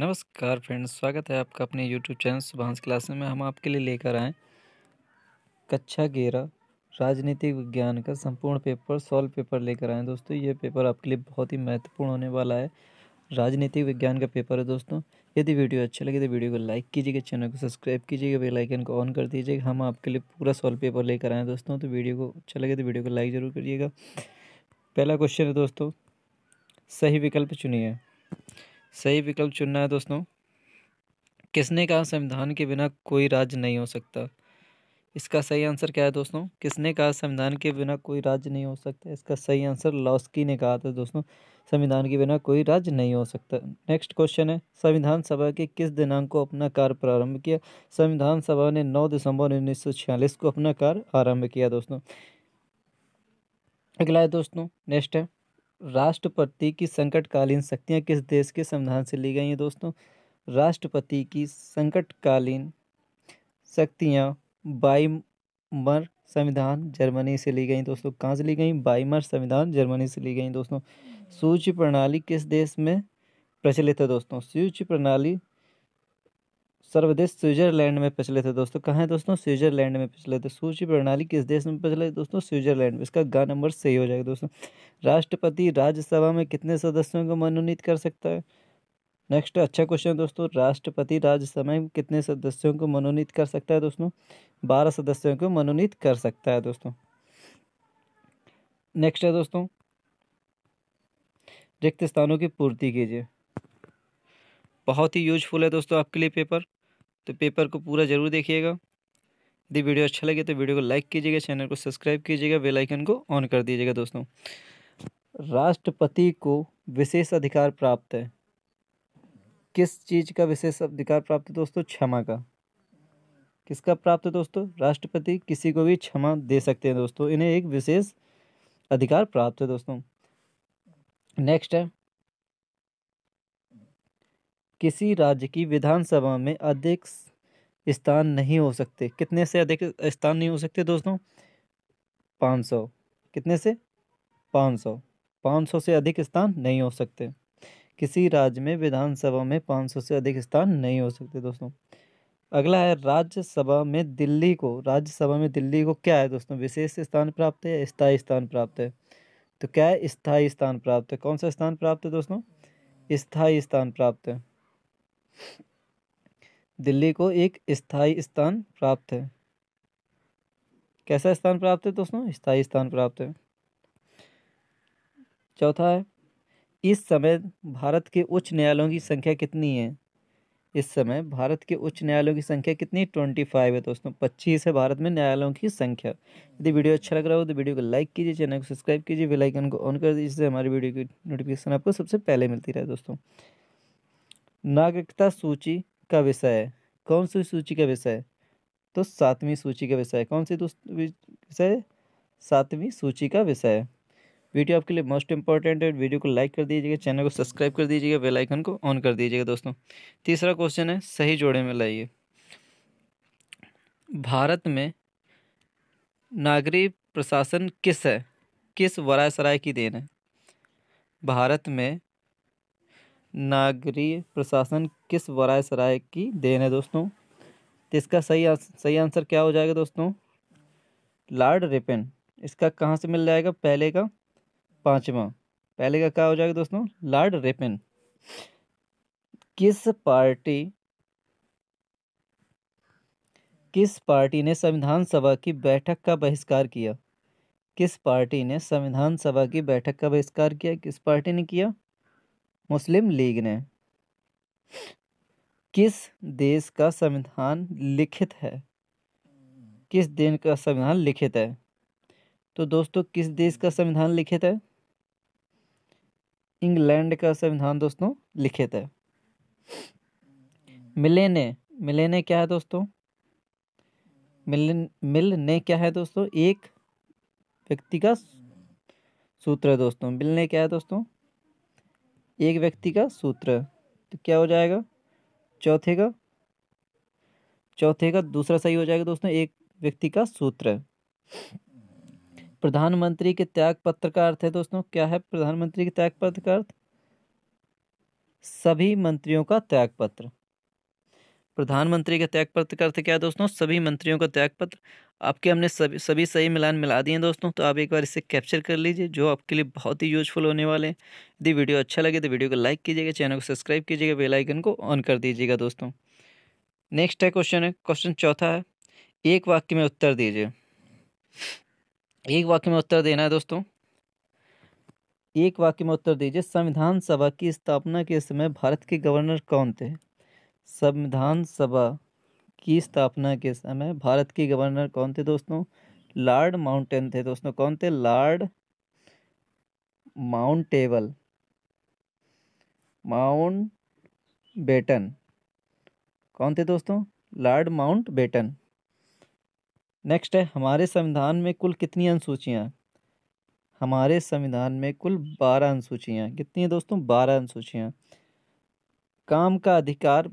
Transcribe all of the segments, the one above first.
नमस्कार फ्रेंड्स स्वागत है आपका अपने यूट्यूब चैनल सुभाष क्लास में हम आपके लिए लेकर आए कक्षा ग्यारह राजनीतिक विज्ञान का संपूर्ण पेपर सॉल्व पेपर लेकर आए दोस्तों ये पेपर आपके लिए बहुत ही महत्वपूर्ण होने वाला है राजनीतिक विज्ञान का पेपर है दोस्तों यदि वीडियो अच्छा लगे तो वीडियो को लाइक कीजिएगा चैनल को सब्सक्राइब कीजिएगा बेलाइकन को ऑन कर दीजिएगा हम आपके लिए पूरा सॉल्व पेपर लेकर आए दोस्तों तो वीडियो को अच्छा लगे तो वीडियो को लाइक ज़रूर करिएगा पहला क्वेश्चन है दोस्तों सही विकल्प चुनिए सही विकल्प चुनना है दोस्तों किसने कहा संविधान के बिना कोई राज्य नहीं हो सकता इसका सही आंसर क्या है दोस्तों किसने कहा संविधान के बिना कोई राज्य नहीं हो सकता इसका सही आंसर लॉस्की ने कहा था दोस्तों संविधान के बिना कोई राज्य नहीं हो सकता नेक्स्ट क्वेश्चन है संविधान सभा के किस दिनांक को अपना कार्य प्रारंभ किया संविधान सभा ने 9 दिसंबर उन्नीस को अपना कार्य आरंभ किया दोस्तों अगला है दोस्तों नेक्स्ट है राष्ट्रपति की संकटकालीन शक्तियाँ किस देश के संविधान से ली गई हैं दोस्तों राष्ट्रपति की संकटकालीन शक्तियाँ बाईमर संविधान जर्मनी से ली गई दोस्तों कहाँ से ली गई बाईमर संविधान जर्मनी से ली गई दोस्तों सूची प्रणाली किस देश में प्रचलित है दोस्तों सूची प्रणाली सर्वदेश स्विट्जरलैंड में पिछले थे दोस्तों कहाँ है दोस्तों स्विट्जरलैंड में पिछले थे सूची प्रणाली किस देश में पिछले दोस्तों स्विट्जरलैंड में इसका गा नंबर सही हो जाएगा दोस्तों राष्ट्रपति राज्यसभा में कितने सदस्यों को मनोनीत कर सकता है नेक्स्ट अच्छा क्वेश्चन दोस्तों राष्ट्रपति राज्यसभा में कितने सदस्यों को मनोनीत कर सकता है दोस्तों बारह सदस्यों को मनोनीत कर सकता है दोस्तों नेक्स्ट है दोस्तों रिक्त स्थानों की पूर्ति कीजिए बहुत ही यूजफुल है दोस्तों आपके लिए पेपर तो पेपर को पूरा ज़रूर देखिएगा यदि वीडियो अच्छा लगे तो वीडियो को लाइक कीजिएगा चैनल को सब्सक्राइब कीजिएगा बेल आइकन को ऑन कर दीजिएगा दोस्तों राष्ट्रपति को विशेष अधिकार प्राप्त है किस चीज़ का विशेष अधिकार प्राप्त है दोस्तों क्षमा का किसका प्राप्त है दोस्तों राष्ट्रपति किसी को भी क्षमा दे सकते हैं दोस्तों इन्हें एक विशेष अधिकार प्राप्त है दोस्तों नेक्स्ट है किसी राज्य की विधानसभा में अधिक स्थान नहीं हो सकते कितने से अधिक स्थान नहीं हो सकते दोस्तों पाँच सौ कितने से पाँच सौ पाँच सौ से अधिक स्थान नहीं हो सकते किसी राज्य में विधानसभा में पाँच सौ से अधिक स्थान नहीं हो सकते दोस्तों अगला है राज्यसभा में दिल्ली को राज्यसभा में दिल्ली को क्या है दोस्तों विशेष स्थान प्राप्त है स्थायी स्थान प्राप्त है तो क्या है स्थायी स्थान प्राप्त है कौन सा स्थान प्राप्त है दोस्तों स्थायी स्थान प्राप्त है दिल्ली को एक स्थायी स्थान प्राप्त है कैसा स्थान प्राप्त है दोस्तों स्थायी स्थान प्राप्त है चौथा है इस समय भारत के उच्च न्यायालयों की संख्या कितनी है इस समय भारत के उच्च न्यायालयों की संख्या कितनी ट्वेंटी फाइव है दोस्तों पच्चीस है भारत में न्यायालयों की संख्या यदि वीडियो अच्छा लग रहा हो तो वीडियो को लाइक कीजिए चैनल को सब्सक्राइब कीजिए बेल आइकन को ऑन कर दीजिए जिससे हमारी वीडियो की नोटिफिकेशन आपको सबसे पहले मिलती रहे दोस्तों नागरिकता सूची का विषय है कौन सी सूची का विषय तो सातवीं सूची का विषय कौन सी विषय सातवीं सूची का विषय है वीडियो आपके लिए मोस्ट इंपॉर्टेंट है वीडियो को लाइक कर दीजिएगा चैनल को सब्सक्राइब कर दीजिएगा बेल आइकन को ऑन कर दीजिएगा दोस्तों तीसरा क्वेश्चन है सही जोड़े में लाइए भारत में नागरिक प्रशासन किस है किस वराय सराय की देन है भारत में नागरी प्रशासन किस वराय सराय की देन है दोस्तों तो इसका सही सही आंसर क्या हो जाएगा दोस्तों लॉर्ड रिपिन इसका कहाँ से मिल जाएगा पहले का पाँचवा पहले का क्या हो जाएगा दोस्तों लॉर्ड रिपिन किस पार्टी किस पार्टी ने संविधान सभा की बैठक का बहिष्कार किया किस पार्टी ने संविधान सभा की बैठक का बहिष्कार किया किस पार्टी ने किया मुस्लिम लीग ने किस देश का संविधान लिखित है किस देश का संविधान लिखित है तो दोस्तों किस देश का संविधान लिखित है इंग्लैंड का संविधान दोस्तों लिखित है मिलेने मिलेने क्या है दोस्तों मिल मिलने क्या है दोस्तों एक व्यक्ति का सूत्र है दोस्तों मिलने क्या है दोस्तों एक व्यक्ति का सूत्र तो क्या हो जाएगा चौथे का चौथे का दूसरा सही हो जाएगा दोस्तों एक व्यक्ति का सूत्र प्रधानमंत्री के त्याग पत्र का अर्थ है दोस्तों क्या है प्रधानमंत्री के त्याग पत्र का अर्थ सभी मंत्रियों का त्याग पत्र प्रधानमंत्री का त्यागपत्र का अर्थ क्या है दोस्तों सभी मंत्रियों का त्यागपत्र आपके हमने सभी सभी सही मिलान मिला दिए हैं दोस्तों तो आप एक बार इसे कैप्चर कर लीजिए जो आपके लिए बहुत ही यूजफुल होने वाले हैं यदि वीडियो अच्छा लगे तो वीडियो को लाइक कीजिएगा चैनल को सब्सक्राइब कीजिएगा बेल आइकन को ऑन कर दीजिएगा दोस्तों नेक्स्ट है क्वेश्चन है क्वेश्चन चौथा है एक वाक्य में उत्तर दीजिए एक वाक्य में उत्तर देना है दोस्तों एक वाक्य में उत्तर दीजिए संविधान सभा की स्थापना के समय भारत के गवर्नर कौन थे संविधान सभा की स्थापना के समय भारत के गवर्नर कौन थे दोस्तों लॉर्ड माउंटेन थे दोस्तों कौन थे lord Mountbatten Mountbatten कौन थे दोस्तों लॉर्ड माउंट बेटन नेक्स्ट है हमारे संविधान में कुल कितनी अनुसूचियाँ हमारे संविधान में कुल बारह अनुसूचियाँ कितनी है दोस्तों बारह अनुसूचियाँ काम का अधिकार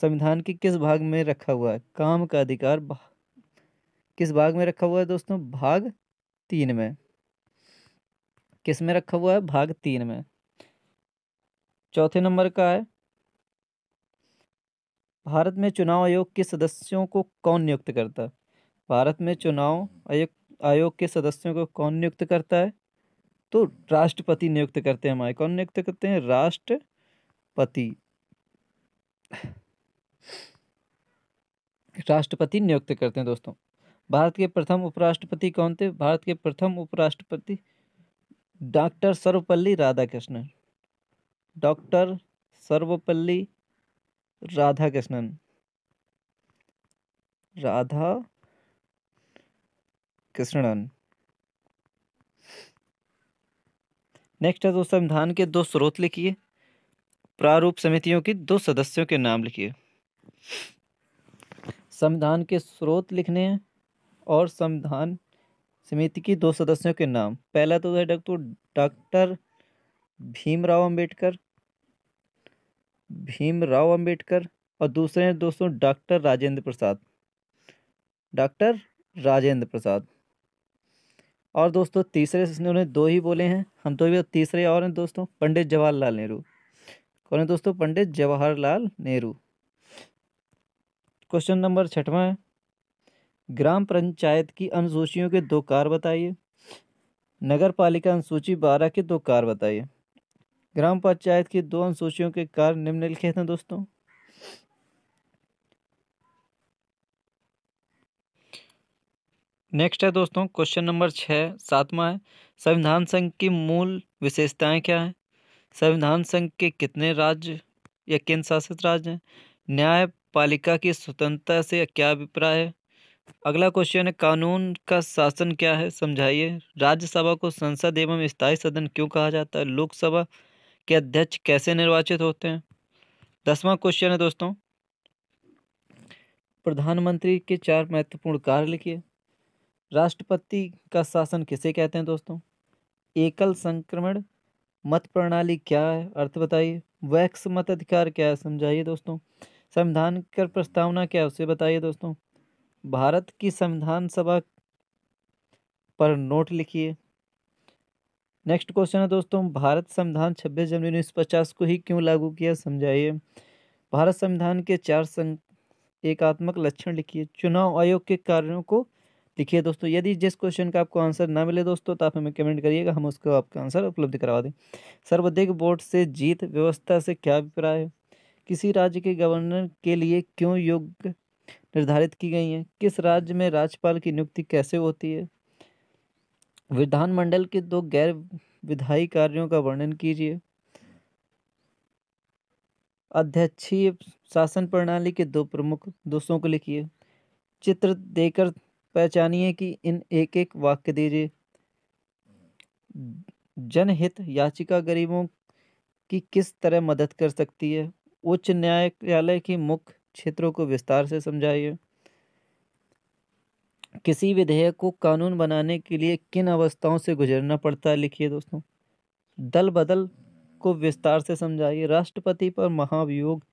संविधान के किस भाग में रखा हुआ है काम का अधिकार भा... किस भाग में रखा हुआ है दोस्तों भाग तीन में किस में रखा हुआ है भाग तीन में चौथे नंबर का है भारत में चुनाव आयोग के सदस्यों को कौन नियुक्त करता है भारत में चुनाव आयोग आयोग के सदस्यों को कौन नियुक्त करता है तो राष्ट्रपति नियुक्त करते हैं हमारे कौन नियुक्त करते हैं राष्ट्रपति राष्ट्रपति नियुक्त करते हैं दोस्तों भारत के प्रथम उपराष्ट्रपति कौन थे भारत के प्रथम उपराष्ट्रपति doctor Sarvepalli Radhakrishnan doctor Sarvepalli Radhakrishnan Radha Krishnan next है दोस्तों संविधान के दो स्रोत लिखिए प्रारूप समितियों की दो सदस्यों के नाम लिखिए संविधान के स्रोत लिखने हैं और संविधान समिति की दो सदस्यों के नाम पहला तो है डॉक्टर डॉक्टर भीमराव अंबेडकर भीमराव अंबेडकर और दूसरे हैं दोस्तों डॉक्टर राजेंद्र प्रसाद डॉक्टर राजेंद्र प्रसाद और दोस्तों तीसरे उन्होंने दो ही बोले हैं हम तो भी तीसरे और हैं दोस्तों पंडित जवाहरलाल नेहरू कौन है दोस्तों पंडित जवाहरलाल नेहरू क्वेश्चन नंबर छठवा है ग्राम पंचायत की अनुसूचियों के दो कार बताइए नगर पालिका अनुसूची बारह के दो कार बताइए ग्राम पंचायत की दो अनुसूचियों के कार निम्नलिखित हैं दोस्तों नेक्स्ट है दोस्तों क्वेश्चन नंबर छः सातवा है संविधान संघ की मूल विशेषताएं क्या हैं संविधान संघ के कितने राज्य या केंद्र शासित राज्य हैं न्याय पालिका की स्वतंत्रता से क्या अभिप्राय है अगला क्वेश्चन है कानून का शासन क्या है समझाइए राज्यसभा को संसद एवं स्थायी सदन क्यों कहा जाता है लोकसभा के अध्यक्ष कैसे निर्वाचित होते हैं दसवां क्वेश्चन है दोस्तों प्रधानमंत्री के चार महत्वपूर्ण कार्य लिखिए राष्ट्रपति का शासन किसे कहते हैं दोस्तों एकल संक्रमण मत प्रणाली क्या है अर्थ बताइए वैक्स मत अधिकार क्या है समझाइए दोस्तों संविधान कर प्रस्तावना क्या है उसे बताइए दोस्तों भारत की संविधान सभा पर नोट लिखिए नेक्स्ट क्वेश्चन है दोस्तों भारत संविधान 26 जनवरी उन्नीस पचास को ही क्यों लागू किया समझाइए भारत संविधान के चार संघ एकात्मक लक्षण लिखिए चुनाव आयोग के कार्यों को लिखिए दोस्तों यदि जिस क्वेश्चन का आपको आंसर ना मिले दोस्तों तो आप हमें कमेंट करिएगा हम उसको आपका आंसर उपलब्ध करवा दें सर्वाधिक वोट से जीत व्यवस्था से क्या अभिप्राय है किसी राज्य के गवर्नर के लिए क्यों योग्य निर्धारित की गई हैं किस राज्य में राज्यपाल की नियुक्ति कैसे होती है विधानमंडल के दो गैर विधायी कार्यों का वर्णन कीजिए अध्यक्षीय शासन प्रणाली के दो प्रमुख दोषों को लिखिए चित्र देकर पहचानिए कि इन एक एक वाक्य दीजिए जनहित याचिका गरीबों की किस तरह मदद कर सकती है उच्च न्यायालय की मुख्य क्षेत्रों को विस्तार से समझाइए किसी विधेयक को कानून बनाने के लिए किन अवस्थाओं से गुजरना पड़ता है लिखिए दोस्तों दल बदल को विस्तार से समझाइए राष्ट्रपति पर महाभियोग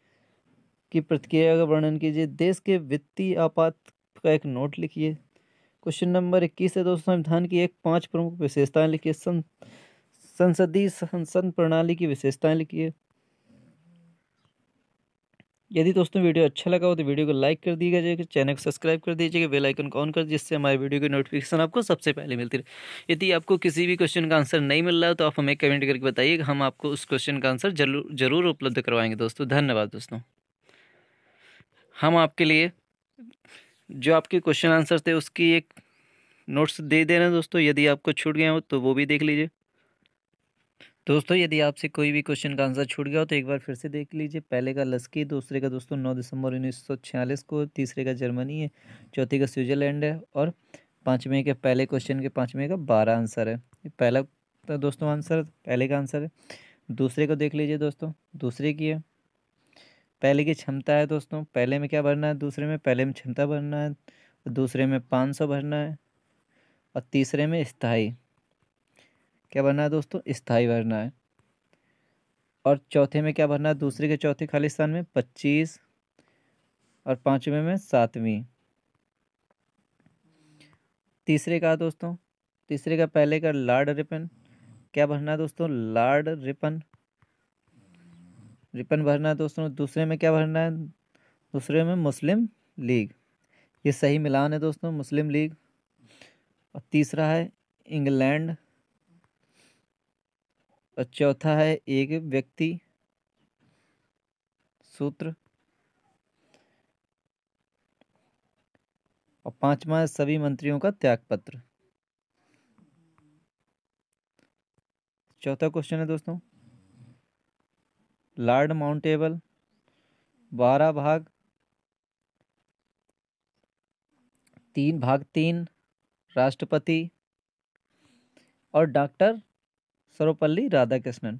की प्रतिक्रिया का वर्णन कीजिए देश के वित्तीय आपात का एक नोट लिखिए क्वेश्चन नंबर इक्कीस है दोस्तों संविधान की एक पांच प्रमुख विशेषताएं लिखिए संसदीय संसद प्रणाली की विशेषताएं लिखिए यदि दोस्तों वीडियो अच्छा लगा हो तो वीडियो को लाइक कर दीजिएगा जाएगा चैनल को सब्सक्राइब कर दीजिएगा बेल आइकन को ऑन कर जिससे हमारे वीडियो की नोटिफिकेशन आपको सबसे पहले मिलती रहे यदि आपको किसी भी क्वेश्चन का आंसर नहीं मिल रहा है तो आप हमें कमेंट करके बताइएगा हम आपको उस क्वेश्चन का आंसर जरूर जरूर उपलब्ध करवाएंगे दोस्तों धन्यवाद दोस्तों हम आपके लिए जो आपके क्वेश्चन आंसर थे उसकी एक नोट्स दे दे रहे हैं दोस्तों यदि आपको छूट गए हो तो वो भी देख लीजिए दोस्तों यदि आपसे कोई भी क्वेश्चन का आंसर छूट गया हो तो एक बार फिर से देख लीजिए पहले का लस्की दूसरे का दोस्तों नौ दिसंबर उन्नीस को तीसरे का जर्मनी है चौथे का स्विट्जरलैंड है और पाँचवें के पहले क्वेश्चन के पाँचवें का बारह आंसर है पहला तो दोस्तों आंसर पहले का आंसर है दूसरे को देख लीजिए दोस्तों दूसरे की है पहले की क्षमता है दोस्तों पहले में क्या भरना है दूसरे में पहले में क्षमता भरना है दूसरे में पाँच सौ भरना है और तीसरे में स्थाई क्या भरना है दोस्तों स्थाई भरना है और चौथे में क्या भरना है दूसरे के चौथे खाली स्थान में पच्चीस और पाँचवें में सातवीं तीसरे का दोस्तों तीसरे का पहले का लार्ड रिपन क्या भरना है दोस्तों लार्ड रिपन रिपन भरना है दोस्तों दूसरे में क्या भरना है दूसरे में मुस्लिम लीग ये सही मिलान है दोस्तों मुस्लिम लीग और तीसरा है इंग्लैंड और चौथा है एक व्यक्ति सूत्र और पांचवा है सभी मंत्रियों का त्याग पत्र चौथा क्वेश्चन है दोस्तों लॉर्ड माउंटेबल बारह भाग तीन भाग तीन राष्ट्रपति और डॉक्टर सर्वपल्ली राधाकृष्णन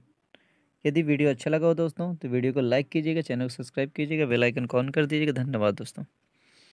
यदि वीडियो अच्छा लगा हो दोस्तों तो वीडियो को लाइक कीजिएगा चैनल को सब्सक्राइब कीजिएगा बेल आइकन को ऑन कर दीजिएगा धन्यवाद दोस्तों